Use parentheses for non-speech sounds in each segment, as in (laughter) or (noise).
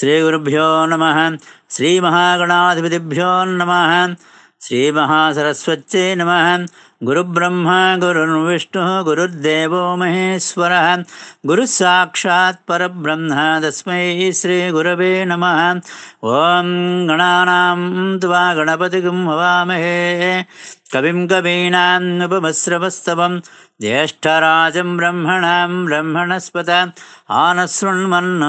श्रीगुरुभ्यो नमः श्रीमहागणाधिपतिभ्यो नमः श्रीमहासरस्वत्यै नमः गुरुब्रह्म गुरुर्विष्णुः गुरुर्देवो महेश्वरः गुरुः साक्षात् परब्रह्म तस्मै श्रीगुरवे नमः ॐ गणानां त्वा गणपतिगुं हवामहे कविं कवीनां ज्येष्ठराजं ब्रह्मणां ब्रह्मणस्पत आनस्वण्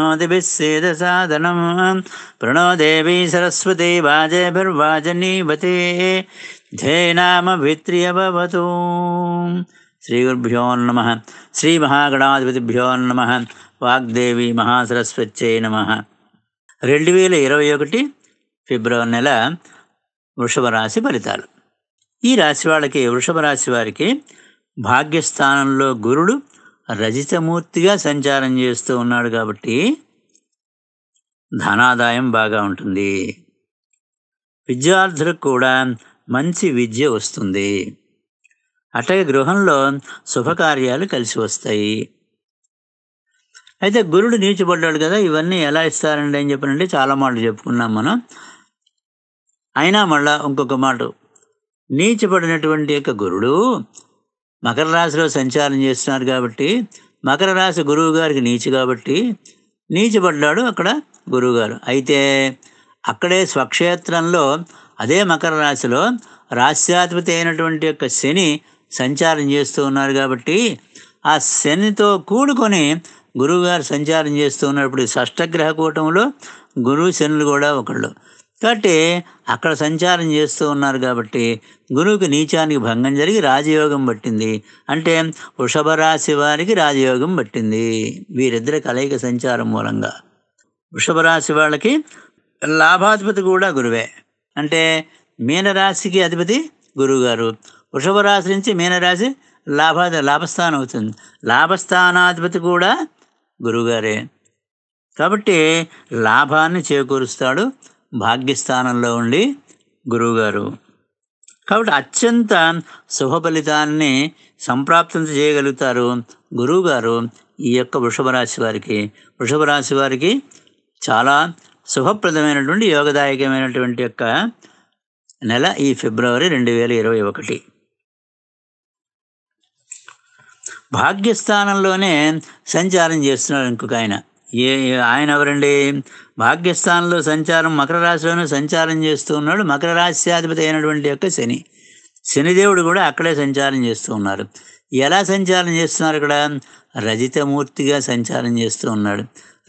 सरस्वती वाजेर्वाजनीवते धे नमः श्रीगुरुभ्योन्नमः नमः वाग्देवी महासरस्वत्यै नमः रवयि నెల नेल वृषभराशिफलिताम् ఈ రాశి వాళ్ళకి వృషభ రాశి వారికి భాగ్యస్థానంలో గురుడు రజితమూర్తిగా సంచారం చేస్తూ ఉన్నాడు కాబట్టి ధనాదాయం బాగా ఉంటుంది విద్యార్థులకు కూడా మంచి విద్య వస్తుంది అట్లాగే గృహంలో శుభకార్యాలు కలిసి వస్తాయి అయితే గురుడు నీచిపడ్డాడు కదా ఇవన్నీ ఎలా ఇస్తారండి అని చెప్పినండి చాలా మాటలు చెప్పుకున్నాం మనం అయినా మళ్ళా ఇంకొక మాట నీచబడినటువంటి యొక్క గురుడు మకర రాశిలో సంచారం చేస్తున్నారు కాబట్టి మకర రాశి గురువు గారికి నీచు కాబట్టి నీచబడ్డాడు అక్కడ గురువుగారు అయితే అక్కడే స్వక్షేత్రంలో అదే మకర రాశిలో రాశ్యాధిపతి అయినటువంటి యొక్క శని సంచారం చేస్తూ ఉన్నారు కాబట్టి ఆ శనితో కూడుకొని గురువుగారు సంచారం చేస్తూ ఉన్నప్పుడు షష్టగ్రహ కూటంలో గురువు శనులు కూడా ఒకళ్ళు కాబట్టి అక్కడ సంచారం చేస్తూ ఉన్నారు కాబట్టి గురువుకి నీచానికి భంగం జరిగి రాజయోగం పట్టింది అంటే వృషభ రాశి వారికి రాజయోగం పట్టింది వీరిద్దరి కలయిక సంచారం మూలంగా వృషభ రాశి వాళ్ళకి లాభాధిపతి కూడా గురువే అంటే మీనరాశికి అధిపతి గురుగారు వృషభ రాశి నుంచి మీనరాశి లాభా లాభస్థానం అవుతుంది లాభస్థానాధిపతి కూడా గురువుగారే కాబట్టి లాభాన్ని చేకూరుస్తాడు భాగ్యస్థానంలో ఉండి గురువుగారు కాబట్టి అత్యంత శుభ ఫలితాన్ని సంప్రాప్తం చేయగలుగుతారు గురువుగారు ఈ యొక్క వృషభ రాశి వారికి వృషభ రాశి వారికి చాలా శుభప్రదమైనటువంటి యోగదాయకమైనటువంటి యొక్క నెల ఈ ఫిబ్రవరి రెండు వేల ఇరవై ఒకటి భాగ్యస్థానంలోనే సంచారం చేస్తున్నారు ఇంకొక ఆయన ఏ ఆయన ఎవరండి భాగ్యస్థానంలో సంచారం మకర రాశిలోనూ సంచారం చేస్తూ ఉన్నాడు మకర రాశ్యాధిపతి అయినటువంటి యొక్క శని శనిదేవుడు కూడా అక్కడే సంచారం చేస్తూ ఉన్నారు ఎలా సంచారం చేస్తున్నారు ఇక్కడ రజితమూర్తిగా సంచారం చేస్తూ ఉన్నాడు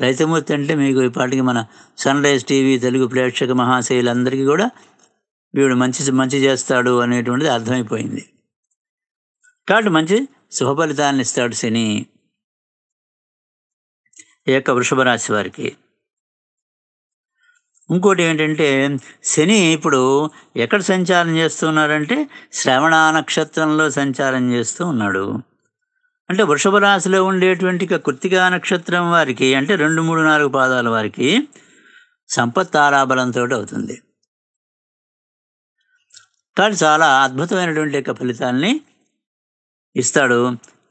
రజితమూర్తి అంటే మీకు ఇప్పటికి మన సన్ రైజ్ టీవీ తెలుగు ప్రేక్షక మహాశైలందరికీ కూడా వీడు మంచి మంచి చేస్తాడు అనేటువంటిది అర్థమైపోయింది కాబట్టి మంచి శుభ ఫలితాలను ఇస్తాడు శని ఈ యొక్క వృషభ రాశి వారికి ఇంకోటి ఏంటంటే శని ఇప్పుడు ఎక్కడ సంచారం చేస్తున్నారంటే శ్రవణ నక్షత్రంలో సంచారం చేస్తూ ఉన్నాడు అంటే వృషభ రాశిలో ఉండేటువంటి కృత్తికా నక్షత్రం వారికి అంటే రెండు మూడు నాలుగు పాదాల వారికి సంపత్ తారాబలంతో అవుతుంది కానీ చాలా అద్భుతమైనటువంటి యొక్క ఫలితాల్ని ఇస్తాడు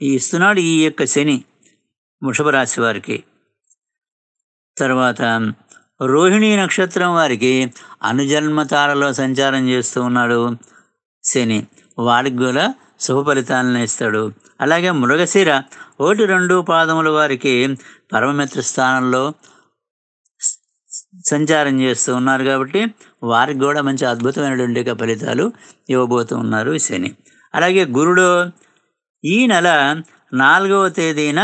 ఈ ఇస్తున్నాడు ఈ యొక్క శని వృషభ రాశి వారికి తర్వాత రోహిణీ నక్షత్రం వారికి అనుజన్మ తారలో సంచారం చేస్తూ ఉన్నాడు శని వాడికి కూడా శుభ ఫలితాలను ఇస్తాడు అలాగే మృగశిర ఒకటి రెండు పాదముల వారికి పరమమిత్ర స్థానంలో సంచారం చేస్తూ ఉన్నారు కాబట్టి వారికి కూడా మంచి అద్భుతమైనటువంటి ఫలితాలు ఇవ్వబోతూ ఉన్నారు శని అలాగే గురుడు ఈ నెల నాలుగవ తేదీన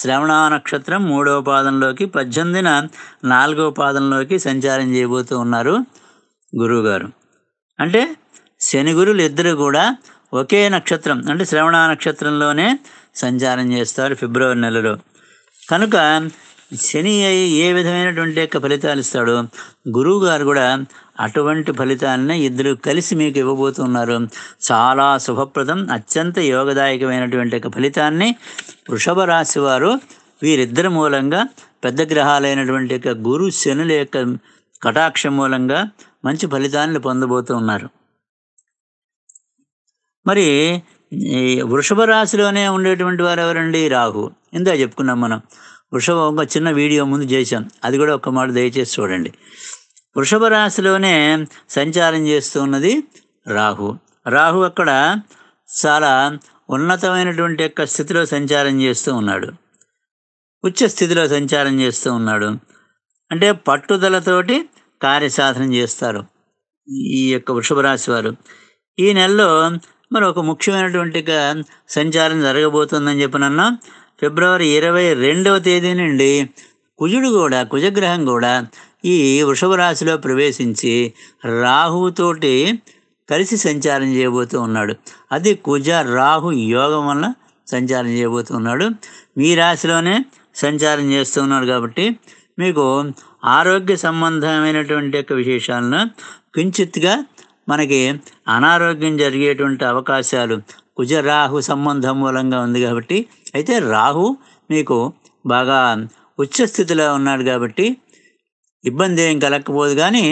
శ్రవణ నక్షత్రం మూడవ పాదంలోకి పద్దెనిమిదిన నాలుగవ పాదంలోకి సంచారం చేయబోతూ ఉన్నారు గురువుగారు అంటే శని గురువులు ఇద్దరు కూడా ఒకే నక్షత్రం అంటే శ్రవణ నక్షత్రంలోనే సంచారం చేస్తారు ఫిబ్రవరి నెలలో కనుక శని అయి ఏ విధమైనటువంటి యొక్క ఫలితాలు ఇస్తాడో గురువు గారు కూడా అటువంటి ఫలితాలనే ఇద్దరు కలిసి మీకు ఇవ్వబోతున్నారు చాలా శుభప్రదం అత్యంత యోగదాయకమైనటువంటి యొక్క ఫలితాన్ని వృషభ రాశి వారు వీరిద్దరి మూలంగా పెద్ద గ్రహాలైనటువంటి యొక్క గురు శనుల యొక్క కటాక్షం మూలంగా మంచి ఫలితాలను పొందబోతూ ఉన్నారు మరి వృషభ రాశిలోనే ఉండేటువంటి వారు ఎవరండి రాహు ఇందా చెప్పుకున్నాం మనం వృషభ ఒక చిన్న వీడియో ముందు చేశాం అది కూడా ఒక మాట దయచేసి చూడండి వృషభ రాశిలోనే సంచారం చేస్తున్నది రాహు రాహు అక్కడ చాలా ఉన్నతమైనటువంటి యొక్క స్థితిలో సంచారం చేస్తూ ఉన్నాడు ఉచ్చ స్థితిలో సంచారం చేస్తూ ఉన్నాడు అంటే పట్టుదలతోటి కార్యసాధన చేస్తారు ఈ యొక్క వృషభ రాశి వారు ఈ నెలలో మరి ఒక ముఖ్యమైనటువంటి సంచారం జరగబోతుందని చెప్పినన్నా ఫిబ్రవరి ఇరవై రెండవ తేదీ నుండి కుజుడు కూడా కుజగ్రహం కూడా ఈ వృషభ రాశిలో ప్రవేశించి రాహుతోటి కలిసి సంచారం చేయబోతూ ఉన్నాడు అది కుజ రాహు యోగం వల్ల సంచారం చేయబోతూ ఉన్నాడు మీ రాశిలోనే సంచారం చేస్తూ ఉన్నాడు కాబట్టి మీకు ఆరోగ్య సంబంధమైనటువంటి యొక్క విశేషాలను కించిత్గా మనకి అనారోగ్యం జరిగేటువంటి అవకాశాలు కుజరాహు సంబంధం మూలంగా ఉంది కాబట్టి అయితే రాహు మీకు బాగా ఉచ్చస్థితిలో ఉన్నాడు కాబట్టి ఇబ్బంది ఏం కలగకపోదు కానీ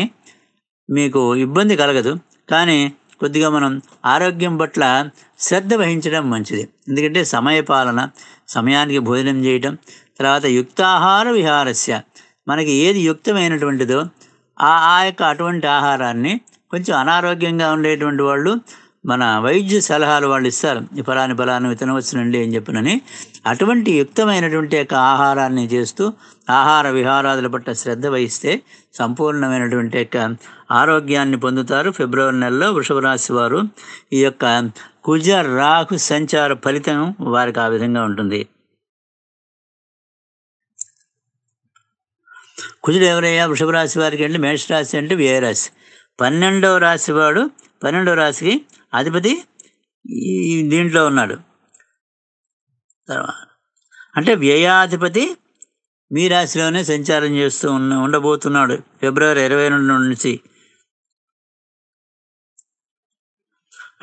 మీకు ఇబ్బంది కలగదు కానీ కొద్దిగా మనం ఆరోగ్యం పట్ల శ్రద్ధ వహించడం మంచిది ఎందుకంటే సమయపాలన సమయానికి భోజనం చేయటం తర్వాత యుక్తాహార విహారస్య మనకి ఏది యుక్తమైనటువంటిదో ఆ ఆ యొక్క అటువంటి ఆహారాన్ని కొంచెం అనారోగ్యంగా ఉండేటువంటి వాళ్ళు మన వైద్య సలహాలు వాళ్ళు ఇస్తారు ఈ ఫలాని ఫలాన్ని విత్తనవచ్చునండి అని చెప్పినని అటువంటి యుక్తమైనటువంటి యొక్క ఆహారాన్ని చేస్తూ ఆహార విహారాదుల పట్ల శ్రద్ధ వహిస్తే సంపూర్ణమైనటువంటి యొక్క ఆరోగ్యాన్ని పొందుతారు ఫిబ్రవరి నెలలో వృషభ రాశి వారు ఈ యొక్క కుజ రాహు సంచార ఫలితం వారికి ఆ విధంగా ఉంటుంది కుజుడు ఎవరయ్యా వృషభ రాశి వారికి అంటే మేషరాశి అంటే వ్యయరాశి పన్నెండవ రాశి వాడు పన్నెండవ రాశికి అధిపతి దీంట్లో ఉన్నాడు తర్వాత అంటే వ్యయాధిపతి మీ రాశిలోనే సంచారం చేస్తూ ఉన్న ఉండబోతున్నాడు ఫిబ్రవరి ఇరవై రెండు నుంచి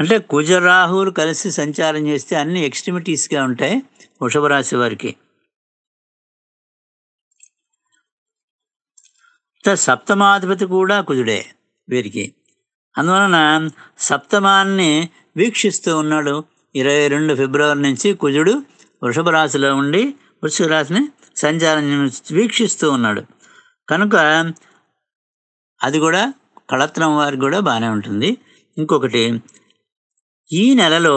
అంటే కుజరాహువులు కలిసి సంచారం చేస్తే అన్ని ఎక్స్ట్రిమిటీస్గా ఉంటాయి వృషభ రాశి వారికి సప్తమాధిపతి కూడా కుజుడే వీరికి అందువలన సప్తమాన్ని వీక్షిస్తూ ఉన్నాడు ఇరవై రెండు ఫిబ్రవరి నుంచి కుజుడు వృషభ రాశిలో ఉండి వృషభ రాశిని సంచారం వీక్షిస్తూ ఉన్నాడు కనుక అది కూడా కళత్రం వారికి కూడా బాగానే ఉంటుంది ఇంకొకటి ఈ నెలలో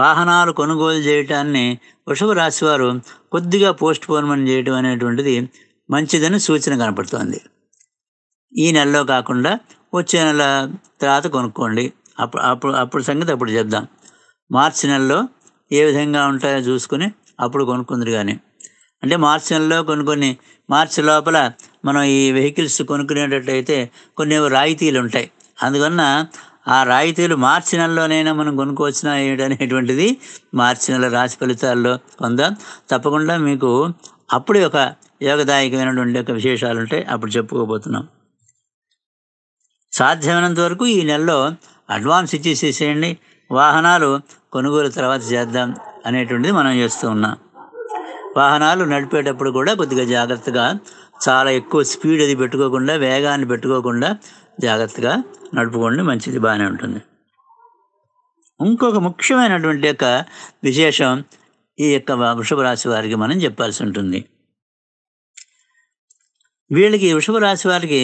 వాహనాలు కొనుగోలు చేయటాన్ని వృషభ రాశి వారు కొద్దిగా పోస్ట్ పోన్మెంట్ చేయడం అనేటువంటిది మంచిదని సూచన కనపడుతోంది ఈ నెలలో కాకుండా వచ్చే నెల తర్వాత కొనుక్కోండి అప్పుడు అప్పుడు అప్పుడు సంగతి అప్పుడు చెప్దాం మార్చి నెలలో ఏ విధంగా ఉంటాయో చూసుకుని అప్పుడు కొనుక్కుందరు కానీ అంటే మార్చి నెలలో కొన్ని కొన్ని మార్చి లోపల మనం ఈ వెహికల్స్ కొనుక్కునేటట్టయితే కొన్ని రాయితీలు ఉంటాయి అందువలన ఆ రాయితీలు మార్చి నెలలోనైనా మనం కొనుక్కోవచ్చినా ఏమిటనేటువంటిది మార్చి నెల రాశి ఫలితాల్లో పొందాం తప్పకుండా మీకు అప్పుడు ఒక యోగదాయకమైనటువంటి యొక్క విశేషాలు ఉంటాయి అప్పుడు చెప్పుకోబోతున్నాం సాధ్యమైనంత వరకు ఈ నెలలో అడ్వాన్స్ ఇచ్చేసేసేయండి వాహనాలు కొనుగోలు తర్వాత చేద్దాం అనేటువంటిది మనం చేస్తూ ఉన్నాం వాహనాలు నడిపేటప్పుడు కూడా కొద్దిగా జాగ్రత్తగా చాలా ఎక్కువ స్పీడ్ అది పెట్టుకోకుండా వేగాన్ని పెట్టుకోకుండా జాగ్రత్తగా నడుపుకోండి మంచిది బాగానే ఉంటుంది ఇంకొక ముఖ్యమైనటువంటి యొక్క విశేషం ఈ యొక్క వృషభ రాశి వారికి మనం చెప్పాల్సి ఉంటుంది వీళ్ళకి వృషభ రాశి వారికి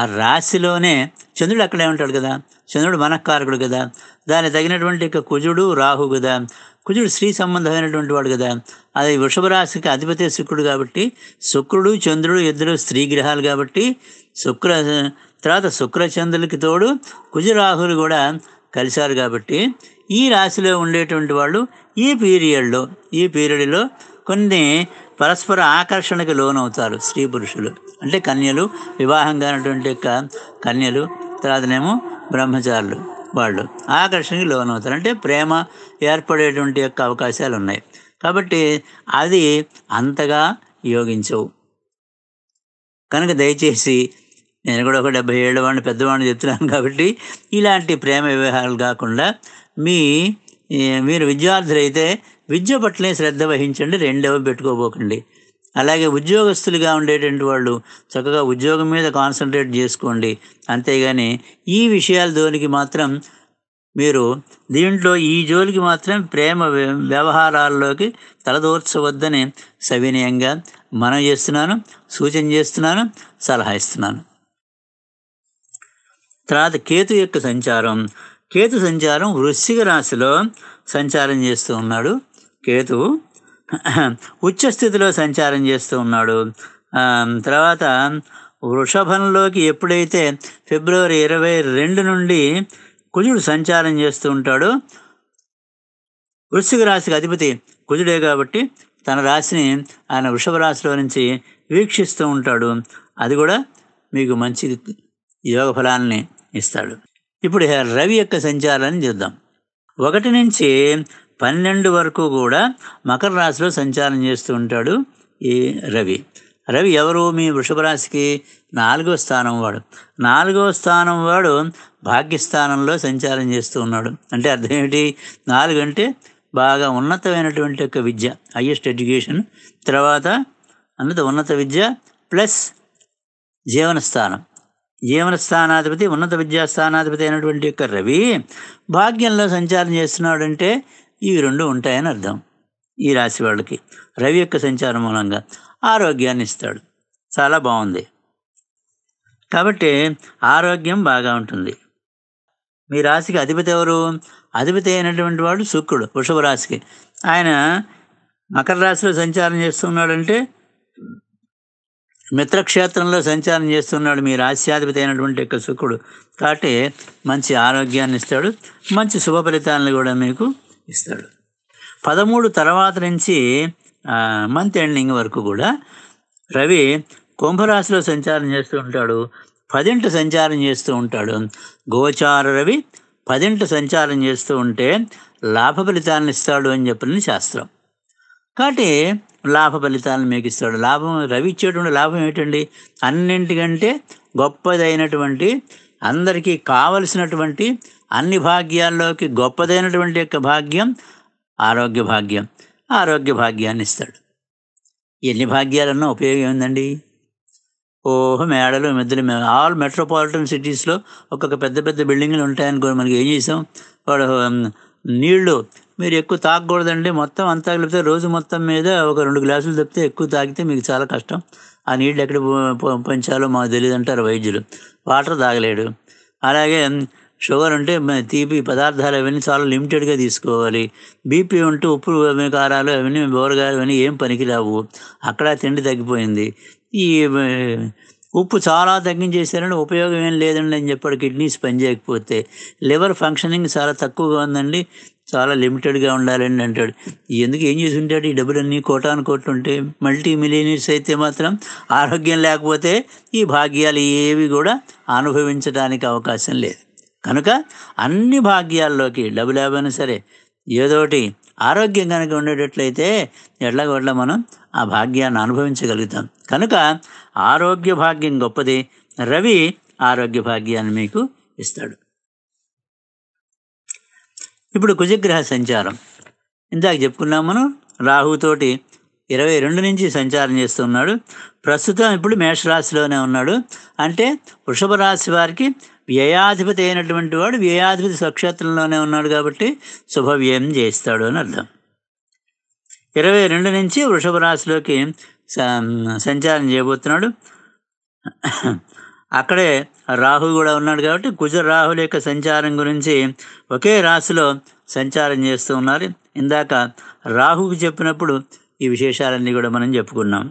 ఆ రాశిలోనే చంద్రుడు అక్కడే ఉంటాడు కదా చంద్రుడు మనకారకుడు కదా దానికి తగినటువంటి ఇక కుజుడు రాహు కదా కుజుడు స్త్రీ సంబంధమైనటువంటి వాడు కదా అది వృషభ రాశికి అధిపతి శుక్రుడు కాబట్టి శుక్రుడు చంద్రుడు ఇద్దరు స్త్రీ గ్రహాలు కాబట్టి శుక్ర తర్వాత శుక్రచంద్రులకి తోడు కుజరాహులు కూడా కలిశారు కాబట్టి ఈ రాశిలో ఉండేటువంటి వాళ్ళు ఈ పీరియడ్లో ఈ పీరియడ్లో కొన్ని పరస్పర ఆకర్షణకు లోనవుతారు స్త్రీ పురుషులు అంటే కన్యలు వివాహం కానటువంటి కన్యలు తర్వాతనేమో బ్రహ్మచారులు వాళ్ళు ఆకర్షణకి లోనవుతారు అంటే ప్రేమ ఏర్పడేటువంటి యొక్క అవకాశాలు ఉన్నాయి కాబట్టి అది అంతగా యోగించవు కనుక దయచేసి నేను కూడా ఒక డెబ్బై ఏళ్ళ వాడిని పెద్దవాడిని చెప్తున్నాను కాబట్టి ఇలాంటి ప్రేమ వివాహాలు కాకుండా మీ మీరు విద్యార్థులైతే విద్య పట్లనే శ్రద్ధ వహించండి రెండవ పెట్టుకోబోకండి అలాగే ఉద్యోగస్తులుగా ఉండేటువంటి వాళ్ళు చక్కగా ఉద్యోగం మీద కాన్సన్ట్రేట్ చేసుకోండి అంతేగాని ఈ విషయాల జోలికి మాత్రం మీరు దీంట్లో ఈ జోలికి మాత్రం ప్రేమ వ్యవహారాల్లోకి తలదూర్చవద్దని సవినయంగా మనం చేస్తున్నాను సూచన చేస్తున్నాను సలహా ఇస్తున్నాను తర్వాత కేతు యొక్క సంచారం కేతు సంచారం వృశ్చిక రాశిలో సంచారం చేస్తూ ఉన్నాడు కేతు ఉచ్చస్థితిలో సంచారం చేస్తూ ఉన్నాడు తర్వాత వృషభంలోకి ఎప్పుడైతే ఫిబ్రవరి ఇరవై రెండు నుండి కుజుడు సంచారం చేస్తూ ఉంటాడో వృశ్చిక రాశికి అధిపతి కుజుడే కాబట్టి తన రాశిని ఆయన వృషభ రాశిలో నుంచి వీక్షిస్తూ ఉంటాడు అది కూడా మీకు మంచి యోగ ఫలాన్ని ఇస్తాడు ఇప్పుడు రవి యొక్క సంచారాన్ని చూద్దాం ఒకటి నుంచి పన్నెండు వరకు కూడా మకర రాశిలో సంచారం చేస్తూ ఉంటాడు ఈ రవి రవి ఎవరు మీ వృషభ రాశికి నాలుగో స్థానం వాడు నాలుగో స్థానం వాడు భాగ్యస్థానంలో సంచారం చేస్తూ ఉన్నాడు అంటే అర్థం ఏమిటి నాలుగు అంటే బాగా ఉన్నతమైనటువంటి యొక్క విద్య హయ్యెస్ట్ ఎడ్యుకేషన్ తర్వాత అన్నది ఉన్నత విద్య ప్లస్ జీవన స్థానం జీవన స్థానాధిపతి ఉన్నత విద్యా స్థానాధిపతి అయినటువంటి యొక్క రవి భాగ్యంలో సంచారం చేస్తున్నాడంటే ఇవి రెండు ఉంటాయని అర్థం ఈ రాశి వాళ్ళకి రవి యొక్క సంచారం మూలంగా ఆరోగ్యాన్ని ఇస్తాడు చాలా బాగుంది కాబట్టి ఆరోగ్యం బాగా ఉంటుంది మీ రాశికి అధిపతి ఎవరు అధిపతి అయినటువంటి వాడు శుక్రుడు వృషభ రాశికి ఆయన మకర రాశిలో సంచారం చేస్తున్నాడంటే మిత్రక్షేత్రంలో సంచారం చేస్తున్నాడు మీ రాశ్యాధిపతి అయినటువంటి యొక్క శుక్రుడు కాబట్టి మంచి ఆరోగ్యాన్ని ఇస్తాడు మంచి శుభ ఫలితాలను కూడా మీకు ఇస్తాడు పదమూడు తర్వాత నుంచి మంత్ ఎండింగ్ వరకు కూడా రవి కుంభరాశిలో సంచారం చేస్తూ ఉంటాడు పదింట సంచారం చేస్తూ ఉంటాడు గోచార రవి పదింట సంచారం చేస్తూ ఉంటే లాభ ఫలితాలను ఇస్తాడు అని చెప్పింది శాస్త్రం కాబట్టి లాభ ఫలితాలను మీకు ఇస్తాడు లాభం రవి ఇచ్చేటువంటి లాభం ఏంటండి అన్నింటికంటే గొప్పదైనటువంటి అందరికీ కావలసినటువంటి అన్ని భాగ్యాల్లోకి గొప్పదైనటువంటి యొక్క భాగ్యం ఆరోగ్య భాగ్యం ఆరోగ్య భాగ్యాన్ని ఇస్తాడు ఎన్ని భాగ్యాలన్నా ఉపయోగం ఏందండి ఓహో మేడలు మెద్దలు ఆల్ మెట్రోపాలిటన్ సిటీస్లో ఒక్కొక్క పెద్ద పెద్ద బిల్డింగ్లు ఉంటాయనుకో మనకి ఏం చేసాం వాడు నీళ్లు మీరు ఎక్కువ తాగకూడదండి మొత్తం అంతా కలిపితే రోజు మొత్తం మీద ఒక రెండు గ్లాసులు తప్పితే ఎక్కువ తాగితే మీకు చాలా కష్టం ఆ నీళ్ళు ఎక్కడ పంచాలో మాకు తెలియదు అంటారు వైద్యులు వాటర్ తాగలేడు అలాగే షుగర్ ఉంటే తీపి పదార్థాలు అవన్నీ చాలా లిమిటెడ్గా తీసుకోవాలి బీపీ ఉంటే ఉప్పు కారాలు అవన్నీ బోరగాయలు అవన్నీ ఏం పనికిరావు అక్కడ తిండి తగ్గిపోయింది ఈ ఉప్పు చాలా తగ్గించేసారంటే ఉపయోగం ఏం లేదండి అని చెప్పాడు కిడ్నీస్ పనిచేయకపోతే లివర్ ఫంక్షనింగ్ చాలా తక్కువగా ఉందండి చాలా లిమిటెడ్గా ఉండాలండి అంటాడు ఎందుకు ఏం చేసి ఉంటాడు ఈ డబ్బులన్నీ కోటాను కోట్లు ఉంటే మల్టీ మిలియనీర్స్ అయితే మాత్రం ఆరోగ్యం లేకపోతే ఈ భాగ్యాలు ఏవి కూడా అనుభవించడానికి అవకాశం లేదు కనుక అన్ని భాగ్యాల్లోకి డబ్బు లేవైనా సరే ఏదోటి ఆరోగ్యం కనుక ఉండేటట్లయితే ఎట్లాగొట్లా మనం ఆ భాగ్యాన్ని అనుభవించగలుగుతాం కనుక ఆరోగ్య భాగ్యం గొప్పది రవి ఆరోగ్య భాగ్యాన్ని మీకు ఇస్తాడు ఇప్పుడు కుజగ్రహ సంచారం ఇందాక చెప్పుకున్నాం మనం రాహుతోటి ఇరవై రెండు నుంచి సంచారం చేస్తున్నాడు ప్రస్తుతం ఇప్పుడు మేషరాశిలోనే ఉన్నాడు అంటే వృషభ రాశి వారికి వ్యయాధిపతి అయినటువంటి వాడు వ్యయాధిపతి స్వక్షేత్రంలోనే ఉన్నాడు కాబట్టి శుభవ్యయం చేస్తాడు అని అర్థం ఇరవై రెండు నుంచి వృషభ రాశిలోకి సంచారం చేయబోతున్నాడు అక్కడే రాహు కూడా ఉన్నాడు కాబట్టి కుజ రాహుల యొక్క సంచారం గురించి ఒకే రాశిలో సంచారం చేస్తూ ఉన్నారు ఇందాక రాహుకు చెప్పినప్పుడు ఈ విశేషాలన్నీ కూడా మనం చెప్పుకున్నాం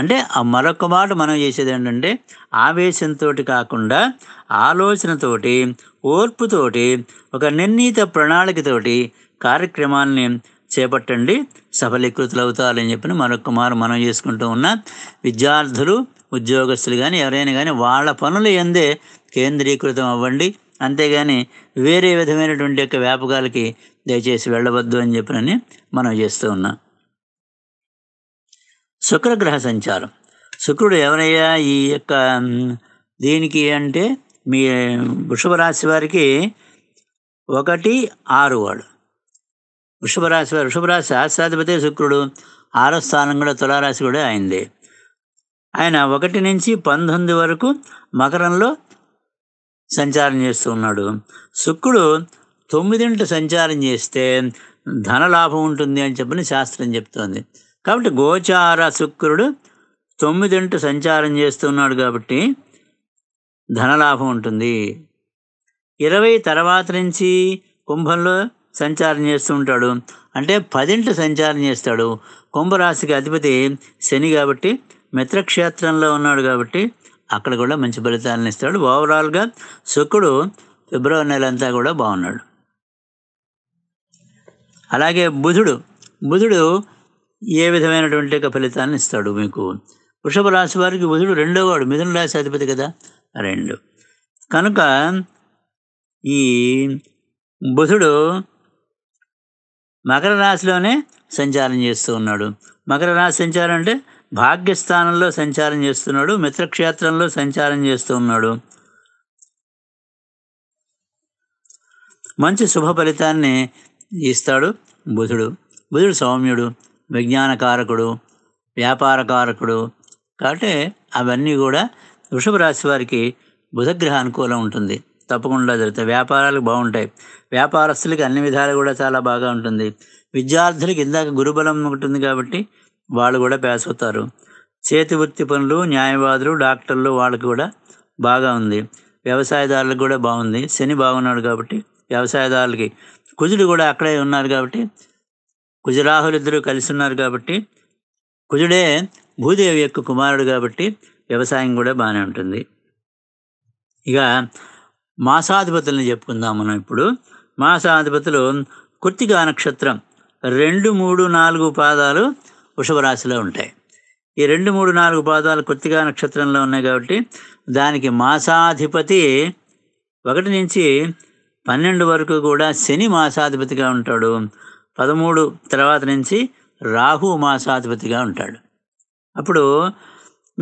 అంటే ఆ మరొక మాట మనం చేసేది ఏంటంటే ఆవేశంతో కాకుండా ఆలోచనతోటి ఓర్పుతోటి ఒక నిర్ణీత ప్రణాళికతోటి కార్యక్రమాల్ని చేపట్టండి సఫలీకృతులు అవుతారని చెప్పిన మరొక మారు మనం చేసుకుంటూ ఉన్న విద్యార్థులు ఉద్యోగస్తులు కానీ ఎవరైనా కానీ వాళ్ళ పనులు ఎందే కేంద్రీకృతం అవ్వండి అంతేగాని వేరే విధమైనటువంటి యొక్క వ్యాపకాలకి దయచేసి వెళ్ళవద్దు అని చెప్పినని మనం చేస్తూ ఉన్నాం శుక్రగ్రహ సంచారం శుక్రుడు ఎవరయ్యా ఈ యొక్క దీనికి అంటే మీ వృషభ రాశి వారికి ఒకటి ఆరు వాడు వృషభ రాశి వారు వృషభ రాశి శాస్త్రాధిపతి శుక్రుడు ఆరో స్థానం కూడా తులారాశి కూడా అయింది ఆయన ఒకటి నుంచి పంతొమ్మిది వరకు మకరంలో సంచారం చేస్తూ ఉన్నాడు శుక్రుడు తొమ్మిదింట సంచారం చేస్తే ధనలాభం ఉంటుంది అని చెప్పని శాస్త్రం చెప్తోంది కాబట్టి గోచార శుక్రుడు తొమ్మిదింట సంచారం చేస్తున్నాడు కాబట్టి ధనలాభం ఉంటుంది ఇరవై తర్వాత నుంచి కుంభంలో సంచారం చేస్తూ ఉంటాడు అంటే పదింటి సంచారం చేస్తాడు కుంభరాశికి అధిపతి శని కాబట్టి మిత్రక్షేత్రంలో ఉన్నాడు కాబట్టి అక్కడ కూడా మంచి ఫలితాలను ఇస్తాడు ఓవరాల్గా శుక్రుడు ఫిబ్రవరి నెల అంతా కూడా బాగున్నాడు అలాగే బుధుడు బుధుడు ఏ విధమైనటువంటి యొక్క ఫలితాన్ని ఇస్తాడు మీకు వృషభ రాశి వారికి బుధుడు రెండో వాడు మిథున రాశి అధిపతి కదా రెండు కనుక ఈ బుధుడు మకర రాశిలోనే సంచారం చేస్తూ ఉన్నాడు మకర రాశి సంచారం అంటే భాగ్యస్థానంలో సంచారం చేస్తున్నాడు మిత్రక్షేత్రంలో సంచారం చేస్తూ ఉన్నాడు మంచి శుభ ఫలితాన్ని ఇస్తాడు బుధుడు బుధుడు సౌమ్యుడు విజ్ఞానకారకుడు వ్యాపారకారకుడు కాబట్టి అవన్నీ కూడా వృషభ రాశి వారికి బుధగ్రహ అనుకూలం ఉంటుంది తప్పకుండా జరుగుతాయి వ్యాపారాలు బాగుంటాయి వ్యాపారస్తులకి అన్ని విధాలు కూడా చాలా బాగా ఉంటుంది విద్యార్థులకి ఇందాక గురుబలం ఉంటుంది కాబట్టి వాళ్ళు కూడా పాస్ అవుతారు చేతి వృత్తి పనులు న్యాయవాదులు డాక్టర్లు వాళ్ళకి కూడా బాగా ఉంది వ్యవసాయదారులకు కూడా బాగుంది శని బాగున్నాడు కాబట్టి వ్యవసాయదారులకి కుజుడు కూడా అక్కడే ఉన్నారు కాబట్టి కుజరాహులు ఇద్దరు కలిసి ఉన్నారు కాబట్టి కుజుడే భూదేవి యొక్క కుమారుడు కాబట్టి వ్యవసాయం కూడా బాగానే ఉంటుంది ఇక మాసాధిపతులను చెప్పుకుందాం మనం ఇప్పుడు మాసాధిపతులు కుర్తిగా నక్షత్రం రెండు మూడు నాలుగు పాదాలు వృషభరాశిలో ఉంటాయి ఈ రెండు మూడు నాలుగు పాదాలు కొత్తిగా నక్షత్రంలో ఉన్నాయి కాబట్టి దానికి మాసాధిపతి ఒకటి నుంచి పన్నెండు వరకు కూడా శని మాసాధిపతిగా ఉంటాడు పదమూడు తర్వాత నుంచి రాహు మాసాధిపతిగా ఉంటాడు అప్పుడు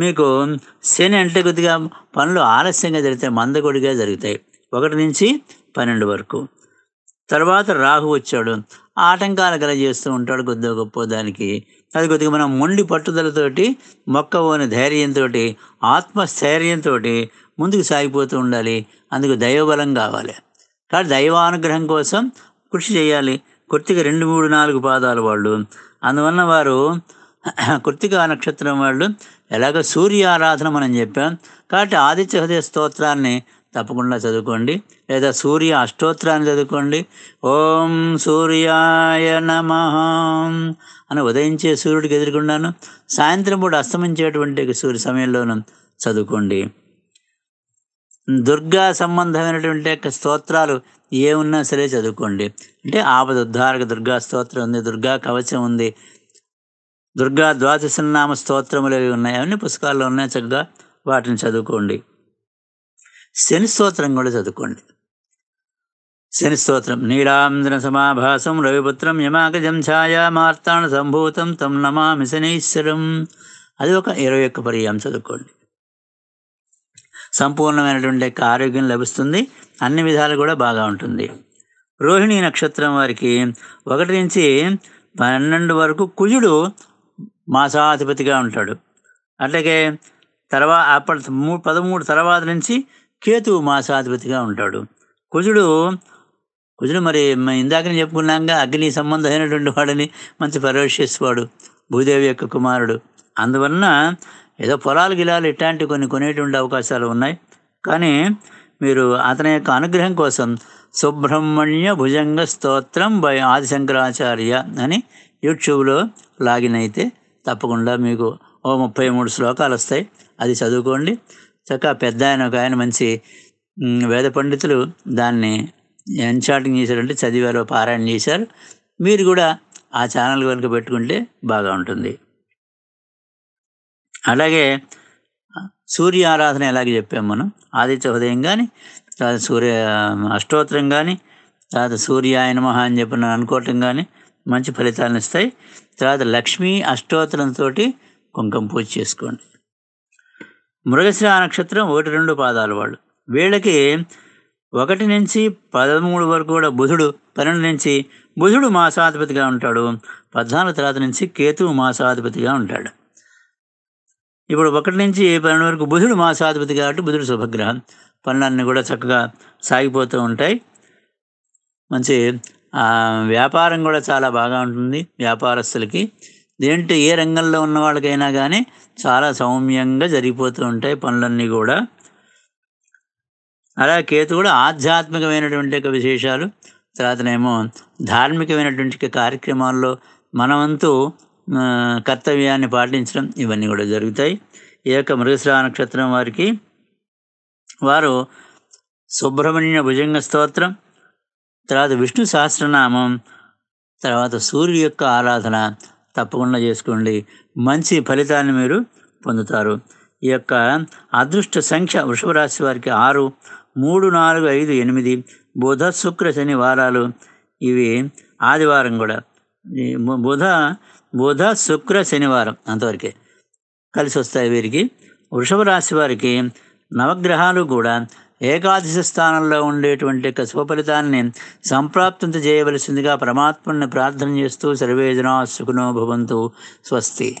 మీకు శని అంటే కొద్దిగా పనులు ఆలస్యంగా జరిగితే మందకొడిగా జరుగుతాయి ఒకటి నుంచి పన్నెండు వరకు తర్వాత రాహు వచ్చాడు ఆటంకాలు చేస్తూ ఉంటాడు కొద్దిగా గొప్ప దానికి అది కొద్దిగా మనం మొండి పట్టుదలతోటి మొక్క ఓని ధైర్యంతో ఆత్మస్థైర్యంతో ముందుకు సాగిపోతూ ఉండాలి అందుకు దైవబలం కావాలి కాబట్టి దైవానుగ్రహం కోసం కృషి చేయాలి కృత్తిక రెండు మూడు నాలుగు పాదాలు వాళ్ళు అందువలన వారు (clears throat) కృత్తిక నక్షత్రం వాళ్ళు ఎలాగ సూర్య ఆరాధన మనం చెప్పాం కాబట్టి ఆదిత్య హృదయ స్తోత్రాన్ని తప్పకుండా చదువుకోండి లేదా సూర్య అష్టోత్రాన్ని చదువుకోండి ఓం సూర్యాయ నమ అని ఉదయించే సూర్యుడికి ఎదురుకున్నాను సాయంత్రం పూట అస్తమించేటువంటి సూర్య సమయంలోనూ చదువుకోండి దుర్గా సంబంధమైనటువంటి యొక్క స్తోత్రాలు ఏ ఉన్నా సరే చదువుకోండి అంటే ఆపద ఉద్ధారక దుర్గా స్తోత్రం ఉంది దుర్గా కవచం ఉంది దుర్గా ద్వాదశనామ స్తోత్రములు అవి ఉన్నాయి అవన్నీ పుస్తకాల్లో ఉన్నాయి చక్కగా వాటిని చదువుకోండి శని స్తోత్రం కూడా చదువుకోండి శని స్తోత్రం నీలాంధ్ర సమాభాసం రవిపుత్రం ఛాయా మార్తాణ సంభూతం తం నమామి శనీశ్వరం అది ఒక ఇరవై ఒక్క పర్యాయం చదువుకోండి సంపూర్ణమైనటువంటి యొక్క ఆరోగ్యం లభిస్తుంది అన్ని విధాలు కూడా బాగా ఉంటుంది రోహిణి నక్షత్రం వారికి ఒకటి నుంచి పన్నెండు వరకు కుజుడు మాసాధిపతిగా ఉంటాడు అట్లాగే తర్వా అప్పటి మూడు పదమూడు తర్వాత నుంచి కేతువు మాసాధిపతిగా ఉంటాడు కుజుడు కుజుడు మరి ఇందాక చెప్పుకున్నాక అగ్ని సంబంధమైనటువంటి వాడని మంచి పరోషేశ్వాడు భూదేవి యొక్క కుమారుడు అందువలన ఏదో పొలాలు గిలాలు ఇట్లాంటి కొన్ని కొనేటువంటి అవకాశాలు ఉన్నాయి కానీ మీరు అతని యొక్క అనుగ్రహం కోసం సుబ్రహ్మణ్య భుజంగ స్తోత్రం బై ఆదిశంకరాచార్య అని యూట్యూబ్లో లాగిన్ అయితే తప్పకుండా మీకు ఓ ముప్పై మూడు శ్లోకాలు వస్తాయి అది చదువుకోండి చక్కగా పెద్ద ఆయన ఒక ఆయన మంచి వేద పండితులు దాన్ని ఎన్షాటింగ్ చేశారంటే చదివారు పారాయణ చేశారు మీరు కూడా ఆ ఛానల్ కనుక పెట్టుకుంటే బాగా ఉంటుంది అలాగే సూర్య ఆరాధన ఎలాగ చెప్పాం మనం ఆదిత్య హృదయం కానీ తర్వాత సూర్య అష్టోత్తరం కానీ తర్వాత సూర్యాయన మహా అని చెప్పిన అనుకోవటం కానీ మంచి ఫలితాలను ఇస్తాయి తర్వాత లక్ష్మీ అష్టోత్తరంతో కుంకం పూజ చేసుకోండి మృగశిర నక్షత్రం ఒకటి రెండు పాదాలు వాళ్ళు వీళ్ళకి ఒకటి నుంచి పదమూడు వరకు కూడా బుధుడు పన్నెండు నుంచి బుధుడు మాసాధిపతిగా ఉంటాడు పద్నాలుగు తర్వాత నుంచి కేతువు మాసాధిపతిగా ఉంటాడు ఇప్పుడు ఒకటి నుంచి పన్నెండు వరకు బుధుడు మాసాధిపతి కాబట్టి బుధుడు శుభగ్రహం పనులన్నీ కూడా చక్కగా సాగిపోతూ ఉంటాయి మంచి వ్యాపారం కూడా చాలా బాగా ఉంటుంది వ్యాపారస్తులకి దేంటి ఏ రంగంలో ఉన్న వాళ్ళకైనా కానీ చాలా సౌమ్యంగా జరిగిపోతూ ఉంటాయి పనులన్నీ కూడా అలా కేతు కూడా ఆధ్యాత్మికమైనటువంటి యొక్క విశేషాలు తర్వాతనేమో ధార్మికమైనటువంటి కార్యక్రమాల్లో మనవంతు కర్తవ్యాన్ని పాటించడం ఇవన్నీ కూడా జరుగుతాయి ఈ యొక్క మృగశ్రావ నక్షత్రం వారికి వారు సుబ్రహ్మణ్య భుజంగ స్తోత్రం తర్వాత విష్ణు సహస్రనామం తర్వాత సూర్యుడు యొక్క ఆరాధన తప్పకుండా చేసుకోండి మంచి ఫలితాన్ని మీరు పొందుతారు ఈ యొక్క అదృష్ట సంఖ్య వృషభ రాశి వారికి ఆరు మూడు నాలుగు ఐదు ఎనిమిది బుధ శుక్ర శని వారాలు ఇవి ఆదివారం కూడా బుధ బుధ శుక్ర శనివారం అంతవరకే కలిసి వస్తాయి వీరికి వృషభ రాశి వారికి నవగ్రహాలు కూడా ఏకాదశి స్థానంలో ఉండేటువంటి శుభ ఫలితాన్ని సంప్రాప్తింత చేయవలసిందిగా పరమాత్మని ప్రార్థన చేస్తూ సర్వేజనా సుఖనో భవంతు స్వస్తి